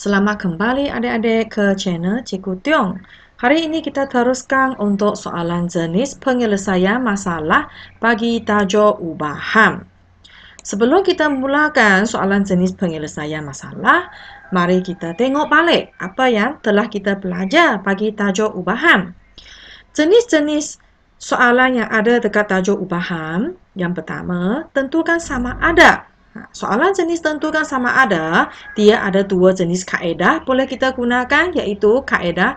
Selamat kembali adik-adik ke channel Cikgu Tiong. Hari ini kita teruskan untuk soalan jenis penyelesaian masalah bagi tajuk ubahan. Sebelum kita mulakan soalan jenis penyelesaian masalah, mari kita tengok balik apa yang telah kita belajar bagi tajuk ubahan. Jenis-jenis soalan yang ada dekat tajuk ubahan, yang pertama, tentukan sama ada Ha, soalan jenis tentukan sama ada, dia ada dua jenis kaedah boleh kita gunakan yaitu kaedah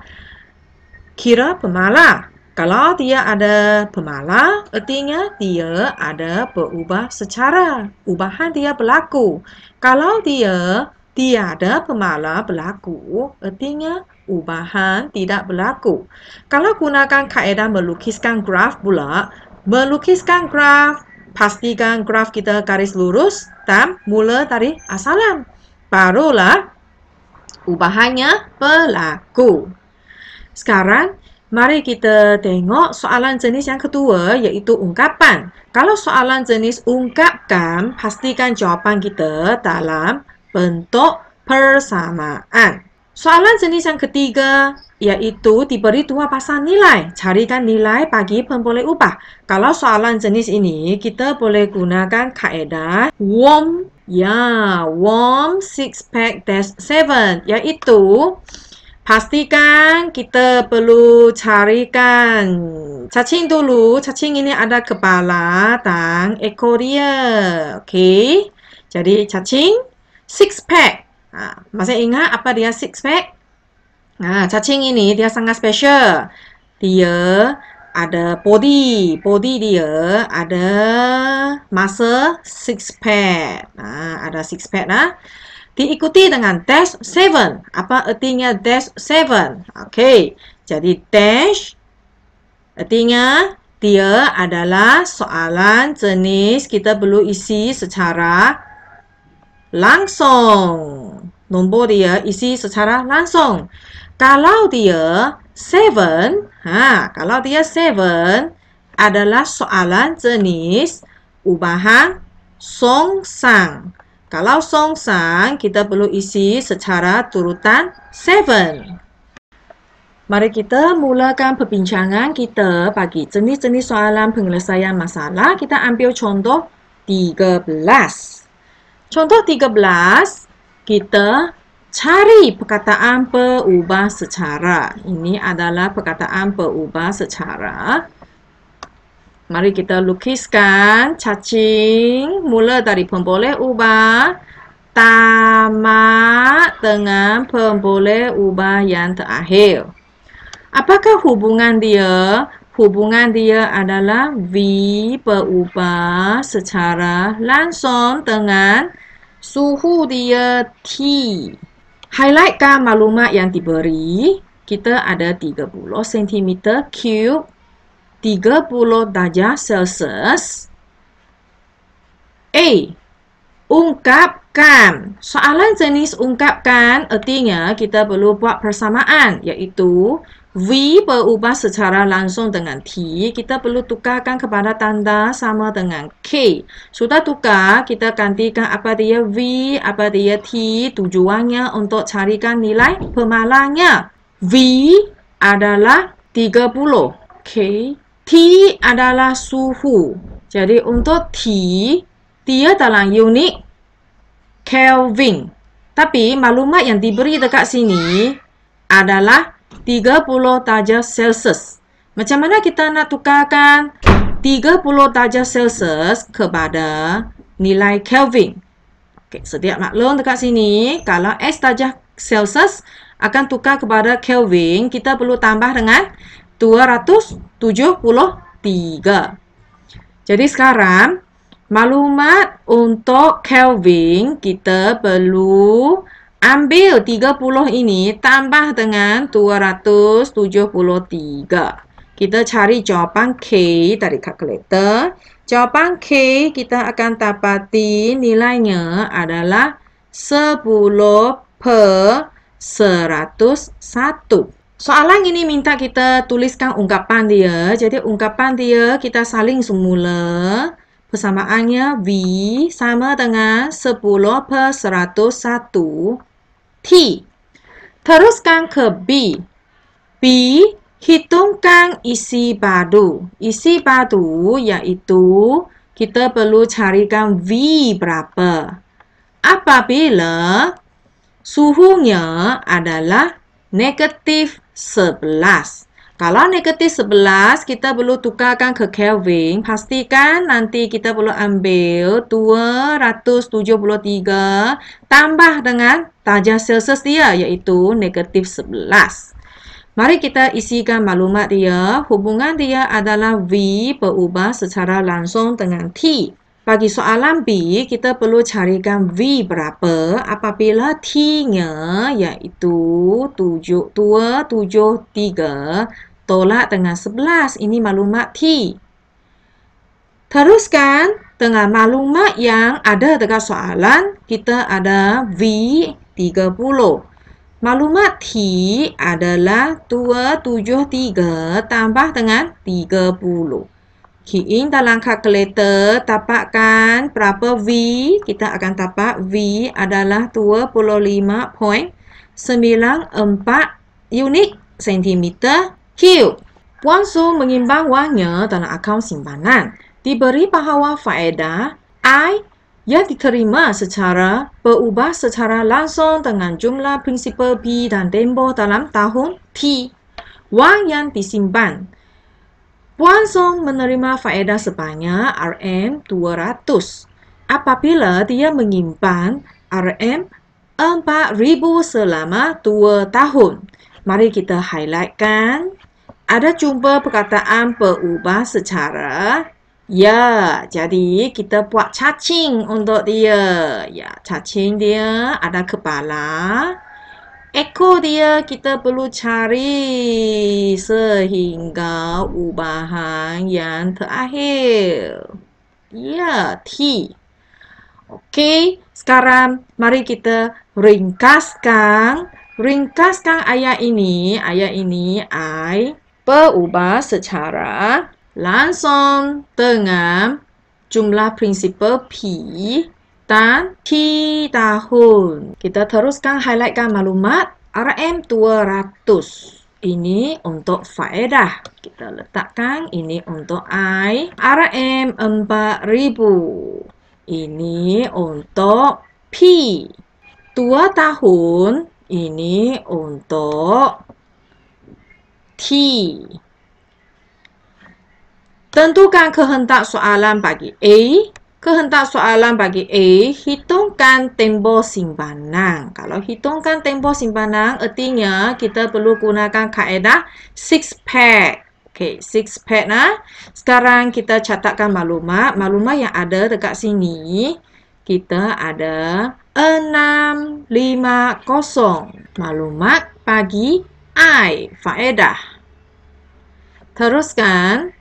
kira pemala. Kalau dia ada pemala, artinya dia ada berubah secara, ubahan dia berlaku. Kalau dia tiada pemala berlaku, artinya ubahan tidak berlaku. Kalau gunakan kaedah melukiskan graf pula, melukiskan graf pastikan graf kita garis lurus dan mula dari asalan. Barulah ubahannya berlaku. Sekarang, mari kita tengok soalan jenis yang kedua iaitu ungkapan. Kalau soalan jenis ungkapkan, pastikan jawapan kita dalam bentuk persamaan. Soalan jenis yang ketiga, yaitu diberi dua pasang nilai. Carikan nilai bagi pemboleh upah. Kalau soalan jenis ini, kita boleh gunakan kaedah warm. Ya, warm six pack dash seven. Yaitu, pastikan kita perlu carikan. Cacing dulu, cacing ini ada kepala dan ekor dia. Okey, jadi cacing six pack. Ha, masih ingat apa dia six pack? Ha, cacing ini dia sangat special. Dia ada body. Body dia ada muscle six pad. Ha, ah, ada six pad. lah. Diikuti dengan dash seven. Apa artinya dash seven? Okay. Jadi dash artinya dia adalah soalan jenis kita perlu isi secara langsung nombor dia isi secara langsung. Kalau dia seven, ha, kalau dia seven adalah soalan jenis ubahan song sang. Kalau song sang, kita perlu isi secara turutan seven. Mari kita mulakan perbincangan kita bagi jenis-jenis soalan penyelesaian masalah. Kita ambil contoh 13. Contoh 13, kita cari perkataan perubah secara. Ini adalah perkataan perubah secara. Mari kita lukiskan cacing mula dari pemboleh ubah tamat dengan pemboleh ubah yang terakhir. Apakah hubungan dia? Hubungan dia adalah V berubah secara langsung dengan suhu dia T. Highlightkan maklumat yang diberi. Kita ada 30 cm cube, 30 darjah Celsius. A. Ungkapkan. Soalan jenis ungkapkan, artinya kita perlu buat persamaan iaitu V berubah secara langsung dengan T, kita perlu tukarkan kepada tanda sama dengan K. Sudah tukar, kita gantikan apa dia V, apa dia T, tujuannya untuk carikan nilai pemalangnya. V adalah 30, K. T adalah suhu. Jadi untuk T, dia dalam unit Kelvin. Tapi maklumat yang diberi dekat sini adalah 30 darjah Celsius. Macam mana kita nak tukarkan 30 darjah Celsius kepada nilai Kelvin? Okay, setiap maklum dekat sini, kalau S darjah Celsius akan tukar kepada Kelvin, kita perlu tambah dengan 273. Jadi sekarang, maklumat untuk Kelvin kita perlu Ambil 30 ini tambah dengan 273. Kita cari jawapan K dari kalkulator. Jawapan K kita akan dapati nilainya adalah 10 per 101. Soalan ini minta kita tuliskan ungkapan dia. Jadi ungkapan dia kita saling semula. Persamaannya V sama dengan 10 per 101. T. Teruskan ke B. B. Hitungkan isi badu. Isi badu iaitu kita perlu carikan V berapa. Apabila suhunya adalah negatif 11. Kalau negatif 11, kita perlu tukarkan ke Kelvin. Pastikan nanti kita perlu ambil 273 tambah dengan darjah Celsius dia iaitu negatif 11. Mari kita isikan maklumat dia. Hubungan dia adalah V berubah secara langsung dengan T. Bagi soalan B, kita perlu carikan V berapa apabila T-nya iaitu 273 tolak dengan 11. Ini maklumat T. Teruskan dengan maklumat yang ada dekat soalan, kita ada V30. Maklumat T adalah 273 tambah dengan 30. Keying the langkah calculator, tapakkan berapa V. Kita akan tapak V adalah 25.94 unit sentimeter Q. Wang Su mengimbang wangnya dalam akaun simpanan. Diberi bahawa faedah I yang diterima secara berubah secara langsung dengan jumlah prinsipal B dan tempoh dalam tahun T. Wang yang disimpan. Puan Song menerima faedah sebanyak RM200 apabila dia menyimpan RM4,000 selama 2 tahun. Mari kita highlightkan. Ada jumpa perkataan berubah secara. Ya, jadi kita buat cacing untuk dia. Ya, cacing dia ada kepala echo dia kita perlu cari sehingga ubahan yang terakhir. Ya, T. Okey, sekarang mari kita ringkaskan. Ringkaskan ayat ini. Ayat ini I berubah secara langsung dengan jumlah prinsipal P dan T tahun. Kita teruskan highlightkan maklumat RM200. Ini untuk faedah. Kita letakkan ini untuk I. RM4000. Ini untuk P. Dua tahun. Ini untuk T. Tentukan kehendak soalan bagi A kehendak soalan bagi A, hitungkan tempoh simpanan. Kalau hitungkan tempoh simpanan, artinya kita perlu gunakan kaedah six pack Okay, six pack lah. Sekarang kita catatkan maklumat. Maklumat yang ada dekat sini, kita ada 6-5-0. Maklumat bagi I, faedah. Teruskan.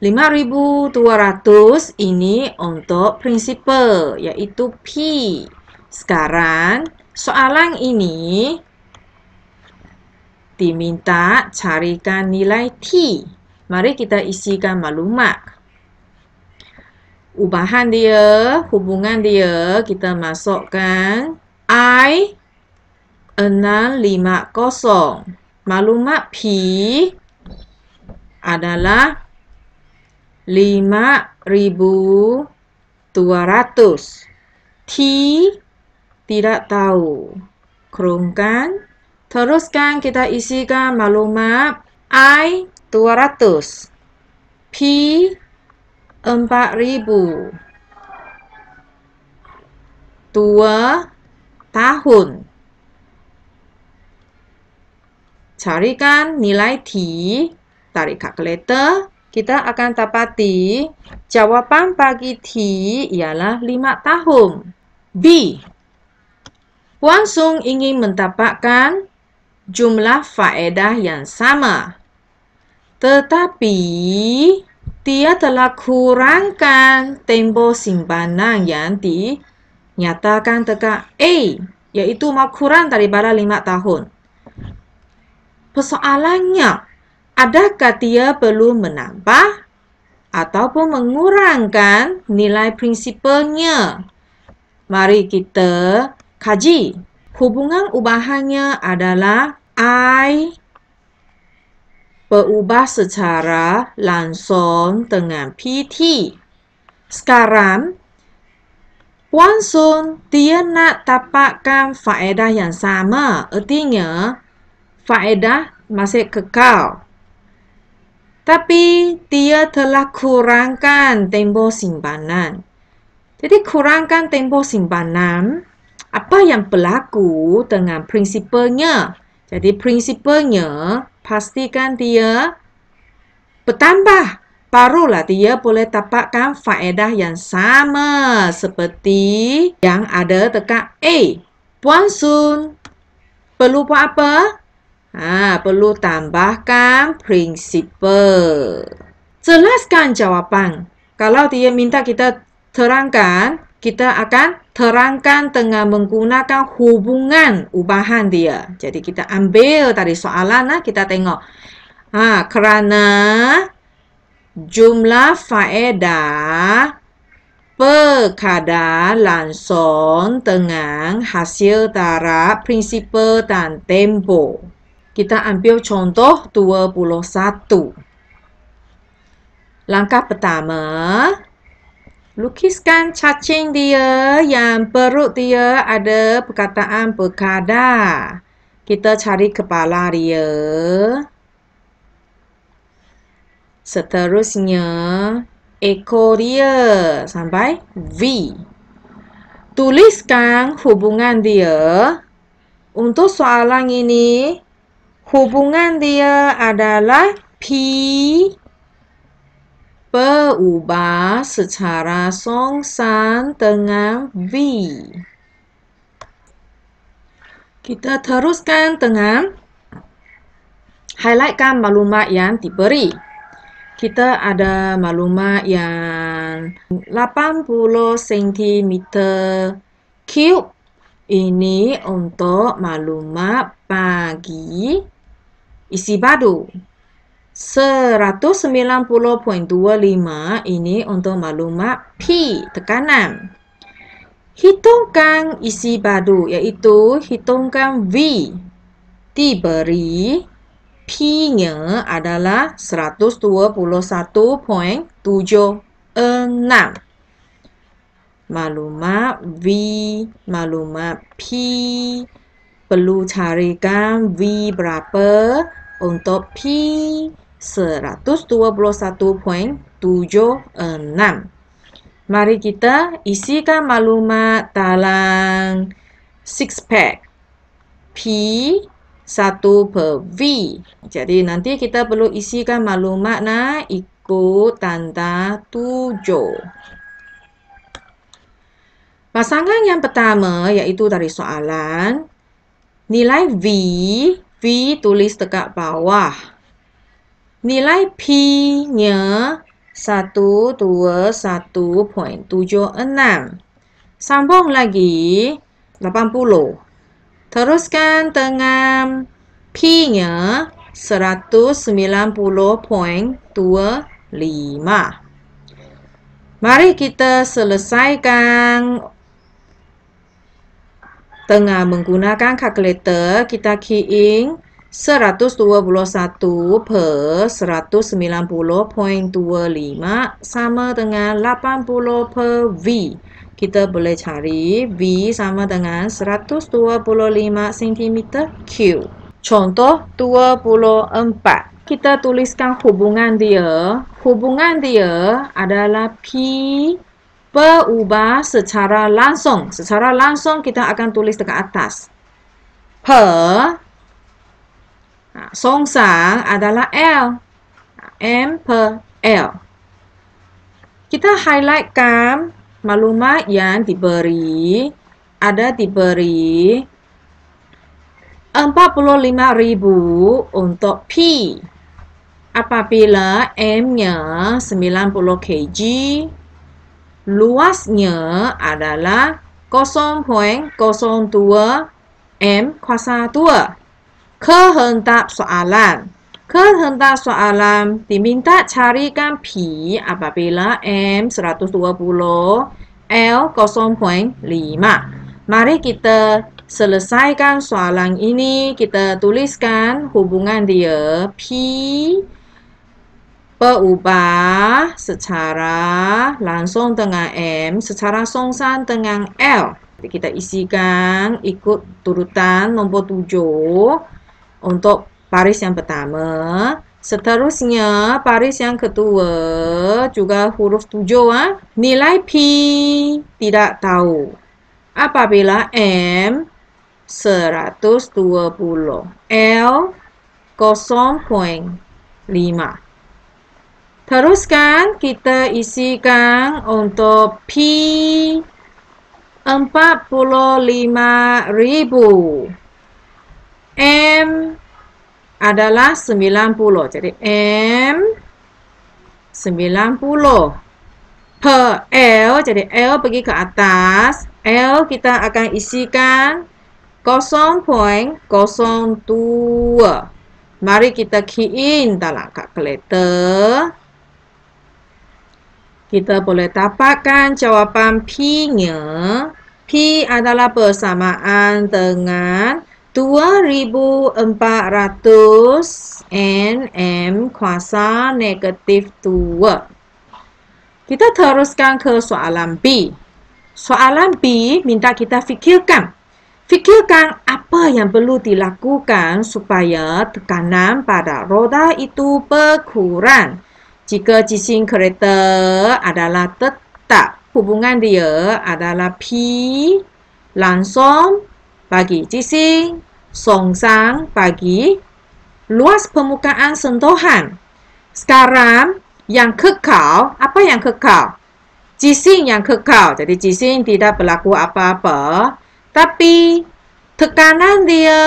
5200 ini untuk prinsipal, yaitu P. Sekarang soalan ini diminta carikan nilai T. Mari kita isikan maklumat. Ubahan dia, hubungan dia kita masukkan I 650. Maklumat P adalah 0.6 lima ribu dua ratus. T tidak tahu. Kurungkan. Teruskan kita isikan maklumat. I dua ratus. P empat ribu. Dua tahun. Carikan nilai T dari kalkulator kita akan dapati jawapan bagi T ialah 5 tahun. B. Wang Sung ingin mendapatkan jumlah faedah yang sama. Tetapi, dia telah kurangkan tempo simpanan yang dinyatakan dekat A, iaitu mau kurang daripada 5 tahun. Persoalannya, adakah dia perlu menambah ataupun mengurangkan nilai prinsipalnya? Mari kita kaji. Hubungan ubahannya adalah I berubah secara langsung dengan PT. Sekarang, langsung dia nak dapatkan faedah yang sama. Artinya, faedah masih kekal tapi dia telah kurangkan tempoh simpanan. Jadi kurangkan tempoh simpanan, apa yang berlaku dengan prinsipalnya? Jadi prinsipalnya pastikan dia bertambah barulah dia boleh dapatkan faedah yang sama seperti yang ada dekat A. Puan Sun, perlu buat apa? Ha, perlu tambahkan prinsipal. Jelaskan jawapan. Kalau dia minta kita terangkan, kita akan terangkan dengan menggunakan hubungan ubahan dia. Jadi kita ambil dari soalan, ah, kita tengok. Ha, kerana jumlah faedah berkadar langsung dengan hasil taraf prinsipal dan tempo. Kita ambil contoh 21. Langkah pertama, lukiskan cacing dia yang perut dia ada perkataan berkada. Kita cari kepala dia. Seterusnya, ekor dia sampai V. Tuliskan hubungan dia. Untuk soalan ini, hubungan dia adalah P berubah secara songsan dengan V. Kita teruskan dengan highlightkan maklumat yang diberi. Kita ada maklumat yang 80 cm cube. Ini untuk maklumat bagi isi baru. 190.25 ini untuk maklumat P, tekanan. Hitungkan isi badu, iaitu hitungkan V diberi P-nya adalah 121.76. Maklumat V, maklumat P, maklumat P perlu carikan v berapa untuk P 121.76. Mari kita isikan maklumat dalam six pack P 1 per V. Jadi nanti kita perlu isikan maklumat na ikut tanda 7. Pasangan yang pertama iaitu dari soalan Nilai V, V tulis tegak bawah. Nilai P-nya 121.76. Sambung lagi 80. Teruskan dengan P-nya 190.25. Mari kita selesaikan tengah menggunakan kalkulator, kita key in 121 per 190.25 sama dengan 80 per V. Kita boleh cari V sama dengan 125 cm3. Contoh 24. Kita tuliskan hubungan dia. Hubungan dia adalah P perubah secara langsung. Secara langsung kita akan tulis dekat atas. Per ha, songsang adalah L. Ha, M per L. Kita highlightkan maklumat yang diberi. Ada diberi 45,000 untuk P. Apabila M-nya 90 kg luasnya adalah 0.02 M kuasa 2. Kehendak soalan. Kehendak soalan diminta carikan P apabila M 120 L 0.5. Mari kita selesaikan soalan ini. Kita tuliskan hubungan dia P berubah secara langsung dengan M, secara songsan dengan L. Kita isikan ikut turutan nombor tujuh untuk baris yang pertama. Seterusnya, baris yang kedua juga huruf tujuh. Ah. Nilai P tidak tahu. Apabila M 120, L 0.5. Teruskan kita isikan untuk P 45,000 M adalah 90 Jadi M 90 Per L Jadi L pergi ke atas L kita akan isikan 0.02 Mari kita key in dalam kalkulator kita boleh dapatkan jawapan P-nya. P adalah persamaan dengan 2400 nm kuasa negatif 2. Kita teruskan ke soalan B. Soalan B minta kita fikirkan. Fikirkan apa yang perlu dilakukan supaya tekanan pada roda itu berkurang jika cincin kereta adalah tetap hubungan dia adalah P langsung bagi cincin songsang bagi luas permukaan sentuhan sekarang yang kekal apa yang kekal cincin yang kekal jadi cincin tidak berlaku apa-apa tapi tekanan dia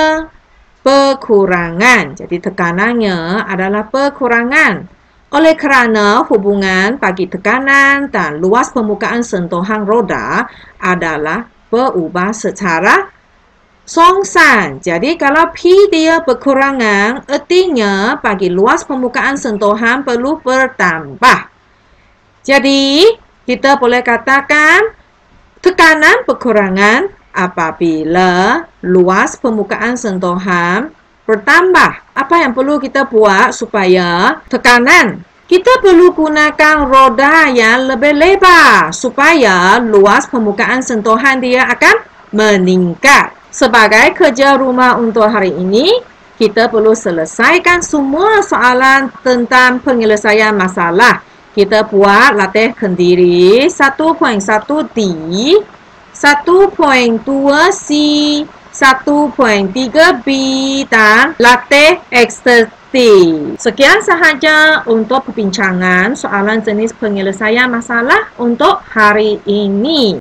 berkurangan jadi tekanannya adalah berkurangan oleh kerana hubungan bagi tekanan dan luas permukaan sentuhan roda adalah berubah secara songsan. Jadi kalau P dia berkurangan, artinya e bagi luas permukaan sentuhan perlu bertambah. Jadi kita boleh katakan tekanan berkurangan apabila luas permukaan sentuhan bertambah. Apa yang perlu kita buat supaya tekanan? Kita perlu gunakan roda yang lebih lebar supaya luas permukaan sentuhan dia akan meningkat. Sebagai kerja rumah untuk hari ini, kita perlu selesaikan semua soalan tentang penyelesaian masalah. Kita buat latih kendiri 1.1D, 1.2C, 1.3B dan latte ecstasy. Sekian sahaja untuk perbincangan soalan jenis penyelesaian masalah untuk hari ini.